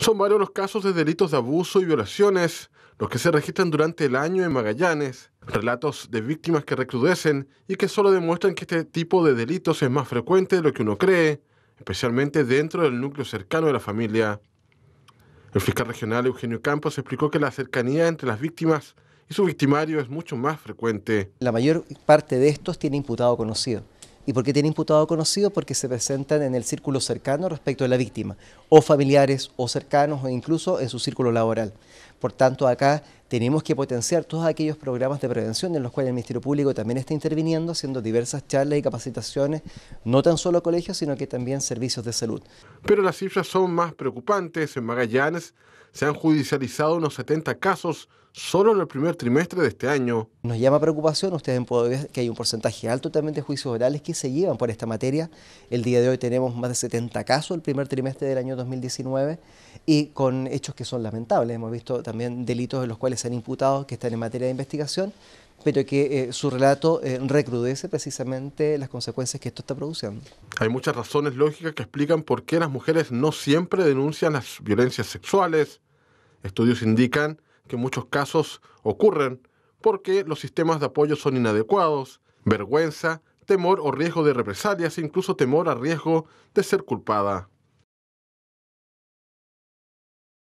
Son varios los casos de delitos de abuso y violaciones, los que se registran durante el año en Magallanes, relatos de víctimas que recrudecen y que solo demuestran que este tipo de delitos es más frecuente de lo que uno cree, especialmente dentro del núcleo cercano de la familia. El fiscal regional Eugenio Campos explicó que la cercanía entre las víctimas y su victimario es mucho más frecuente. La mayor parte de estos tiene imputado conocido. ¿Y por qué tiene imputado conocido? Porque se presentan en el círculo cercano respecto de la víctima, o familiares o cercanos, o incluso en su círculo laboral. Por tanto, acá tenemos que potenciar todos aquellos programas de prevención en los cuales el Ministerio Público también está interviniendo, haciendo diversas charlas y capacitaciones, no tan solo colegios, sino que también servicios de salud. Pero las cifras son más preocupantes. En Magallanes se han judicializado unos 70 casos solo en el primer trimestre de este año. Nos llama preocupación, ustedes pueden ver que hay un porcentaje alto también de juicios orales que se llevan por esta materia. El día de hoy tenemos más de 70 casos el primer trimestre del año 2019 y con hechos que son lamentables. Hemos visto también delitos en los cuales sean imputados, que están en materia de investigación, pero que eh, su relato eh, recrudece precisamente las consecuencias que esto está produciendo. Hay muchas razones lógicas que explican por qué las mujeres no siempre denuncian las violencias sexuales. Estudios indican que muchos casos ocurren porque los sistemas de apoyo son inadecuados, vergüenza, temor o riesgo de represalias, incluso temor a riesgo de ser culpada.